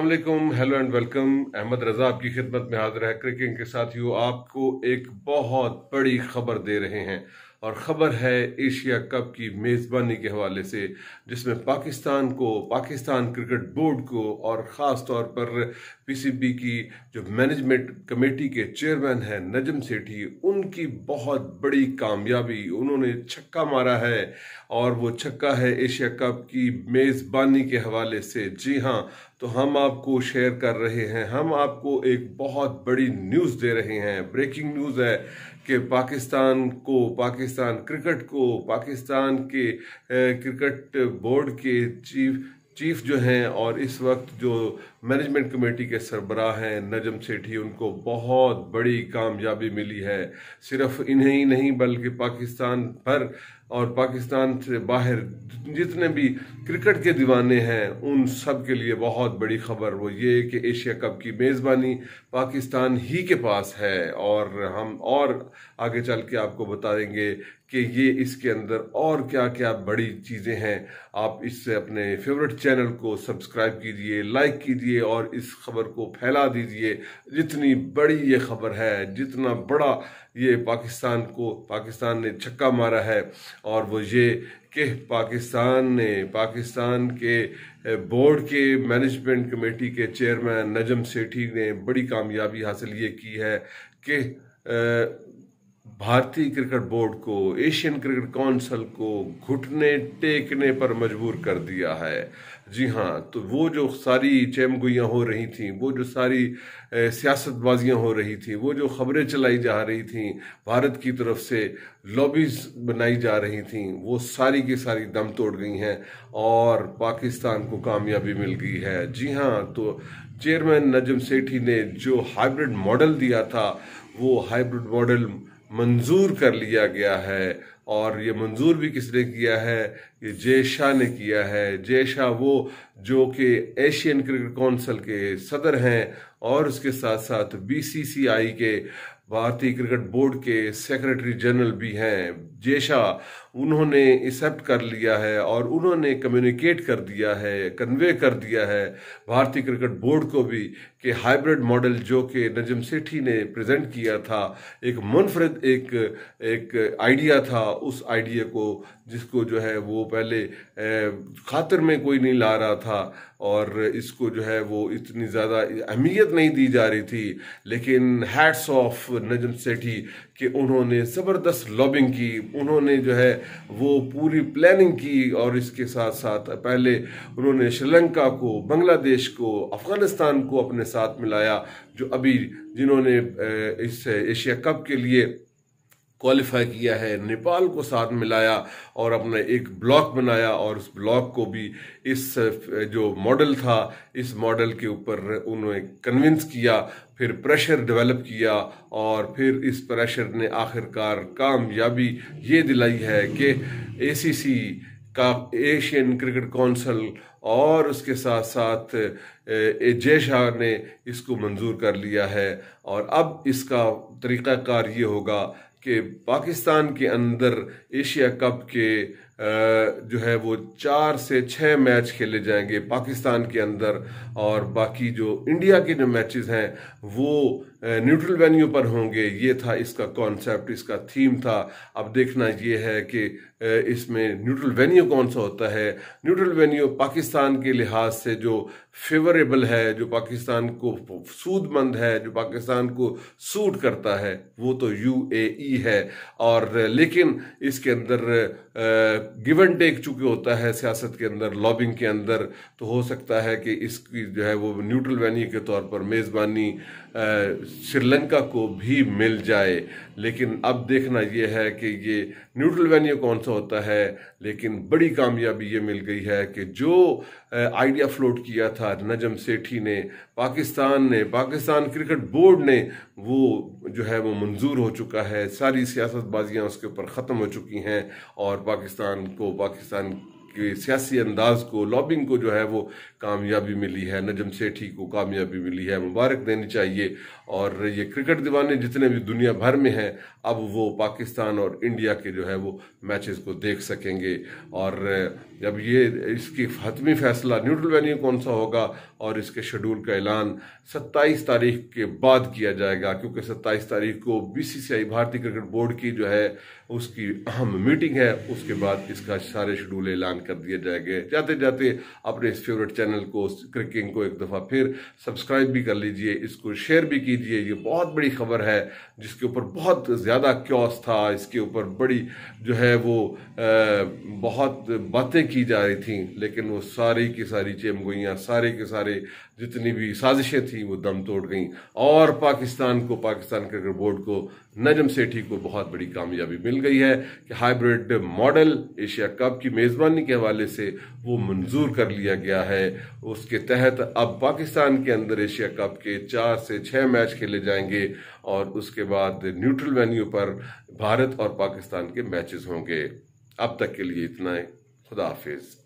अल्लाम hello and welcome Ahmad Raza आपकी खिदमत में हाजिर है क्रिकिंग के साथ यू आपको एक बहुत बड़ी खबर दे रहे हैं और ख़बर है एशिया कप की मेज़बानी के हवाले से जिसमें पाकिस्तान को पाकिस्तान क्रिकेट बोर्ड को और ख़ास तौर पर पीसीबी की जो मैनेजमेंट कमेटी के चेयरमैन हैं नजम सेठी उनकी बहुत बड़ी कामयाबी उन्होंने छक्का मारा है और वो छक्का है एशिया कप की मेज़बानी के हवाले से जी हाँ तो हम आपको शेयर कर रहे हैं हम आपको एक बहुत बड़ी न्यूज़ दे रहे हैं ब्रेकिंग न्यूज़ है कि पाकिस्तान को पाकिस्तान क्रिकेट को पाकिस्तान के क्रिकेट बोर्ड के चीफ चीफ जो हैं और इस वक्त जो मैनेजमेंट कमेटी के सरबराह हैं नजम सेठी उनको बहुत बड़ी कामयाबी मिली है सिर्फ इन्हें ही नहीं बल्कि पाकिस्तान भर और पाकिस्तान से बाहर जितने भी क्रिकेट के दीवाने हैं उन सब के लिए बहुत बड़ी खबर वो ये कि एशिया कप की मेज़बानी पाकिस्तान ही के पास है और हम और आगे चल के आपको बताएंगे कि ये इसके अंदर और क्या क्या बड़ी चीज़ें हैं आप इससे अपने फेवरेट चैनल को सब्सक्राइब कीजिए लाइक कीजिए और इस खबर को फैला दीजिए जितनी बड़ी ये खबर है जितना बड़ा ये पाकिस्तान को पाकिस्तान ने छक्का मारा है और वो ये कि पाकिस्तान ने पाकिस्तान के बोर्ड के मैनेजमेंट कमेटी के चेयरमैन नजम सेठी ने बड़ी कामयाबी हासिल ये की है कि भारतीय क्रिकेट बोर्ड को एशियन क्रिकेट काउंसिल को घुटने टेकने पर मजबूर कर दिया है जी हाँ तो वो जो सारी चैमगुइयाँ हो रही थी वो जो सारी सियासतबाजियाँ हो रही थी वो जो खबरें चलाई जा रही थी भारत की तरफ से लॉबीज बनाई जा रही थी वो सारी की सारी दम तोड़ गई हैं और पाकिस्तान को कामयाबी मिल गई है जी हाँ तो चेयरमैन नजम सेठी ने जो हाइब्रिड मॉडल दिया था वो हाइब्रिड मॉडल मंजूर कर लिया गया है और ये मंजूर भी किसने किया है ये जय शाह ने किया है जय शाह वो जो कि एशियन क्रिकेट काउंसिल के सदर हैं और उसके साथ साथ बीसीसीआई के भारतीय क्रिकेट बोर्ड के सेक्रेटरी जनरल भी हैं जय शाह उन्होंने एक्सेप्ट कर लिया है और उन्होंने कम्युनिकेट कर दिया है कन्वे कर दिया है भारतीय क्रिकेट बोर्ड को भी कि हाइब्रिड मॉडल जो कि नजम सेठी ने प्रेजेंट किया था एक मुनफरद एक एक आइडिया था उस आइडिया को जिसको जो है वो पहले खातर में कोई नहीं ला रहा था और इसको जो है वो इतनी ज़्यादा अहमियत नहीं दी जा रही थी लेकिन हैड्स ऑफ नजम सेठी कि उन्होंने ज़बरदस्त लॉबिंग की उन्होंने जो है वो पूरी प्लानिंग की और इसके साथ साथ पहले उन्होंने श्रीलंका को बांग्लादेश को अफ़गानिस्तान को अपने साथ मिलाया जो अभी जिन्होंने इस एशिया कप के लिए क्वालिफाई किया है नेपाल को साथ मिलाया और अपना एक ब्लॉक बनाया और उस ब्लॉक को भी इस जो मॉडल था इस मॉडल के ऊपर उन्होंने कन्विंस किया फिर प्रेशर डेवलप किया और फिर इस प्रेशर ने आखिरकार कामयाबी ये दिलाई है कि एसीसी का एशियन क्रिकेट काउंसिल और उसके साथ साथ जय शाह ने इसको मंजूर कर लिया है और अब इसका तरीक़ाकार ये होगा कि पाकिस्तान के अंदर एशिया कप के जो है वो चार से छः मैच खेले जाएंगे पाकिस्तान के अंदर और बाकी जो इंडिया के जो मैचेस हैं वो न्यूट्रल वेन्यू पर होंगे ये था इसका कॉन्सेप्ट इसका थीम था अब देखना ये है कि इसमें न्यूट्रल वेन्यू कौन सा होता है न्यूट्रल वेन्यू पाकिस्तान के लिहाज से जो फेवरेबल है जो पाकिस्तान को सूदमंद है जो पाकिस्तान को सूट करता है वो तो यूएई e है और लेकिन इसके अंदर गिव एंड टेक चूंकि होता है सियासत के अंदर लॉबिंग के अंदर तो हो सकता है कि इसकी जो है वो न्यूट्रल वैन्यू के तौर पर मेज़बानी श्रीलंका को भी मिल जाए लेकिन अब देखना यह है कि ये न्यूट्रल वेन्यू कौन सा होता है लेकिन बड़ी कामयाबी ये मिल गई है कि जो आइडिया फ्लोट किया था नजम सेठी ने पाकिस्तान ने पाकिस्तान क्रिकेट बोर्ड ने वो जो है वो मंजूर हो चुका है सारी सियासतबाजियाँ उसके ऊपर ख़त्म हो चुकी हैं और पाकिस्तान को पाकिस्तान के सियासी अंदाज को लॉबिंग को जो है वो कामयाबी मिली है नजम सेठी को कामयाबी मिली है मुबारक देनी चाहिए और ये क्रिकेट दीवाने जितने भी दुनिया भर में हैं अब वो पाकिस्तान और इंडिया के जो है वो मैचेस को देख सकेंगे और जब ये इसकी हतमी फैसला न्यूट्रल वेन्यू कौन सा होगा और इसके शेड्यूल का ऐलान 27 तारीख के बाद किया जाएगा क्योंकि 27 तारीख को बीसीसीआई भारतीय क्रिकेट बोर्ड की जो है उसकी अहम मीटिंग है उसके बाद इसका सारे शेड्यूल ऐलान कर दिया जाएगा जाते जाते अपने इस फेवरेट चैनल को क्रिकिंग को एक दफ़ा फिर सब्सक्राइब भी कर लीजिए इसको शेयर भी कीजिए ये बहुत बड़ी खबर है जिसके ऊपर बहुत ज़्यादा क्योस था इसके ऊपर बड़ी जो है वो आ, बहुत बातें की जा रही थी लेकिन वो सारी की सारी चेमगोइयाँ सारे के सारे जितनी भी साजिशें थी वो दम तोड़ गई और पाकिस्तान को पाकिस्तान क्रिकेट बोर्ड को नजम सेठी को बहुत बड़ी कामयाबी मिल गई है कि हाइब्रिड मॉडल एशिया कप की मेज़बानी के हवाले से वो मंजूर कर लिया गया है उसके तहत अब पाकिस्तान के अंदर एशिया कप के चार से छः मैच खेले जाएंगे और उसके बाद न्यूट्रल वेन्यू पर भारत और पाकिस्तान के मैचेस होंगे अब तक के लिए इतना है खुदा हाफिज़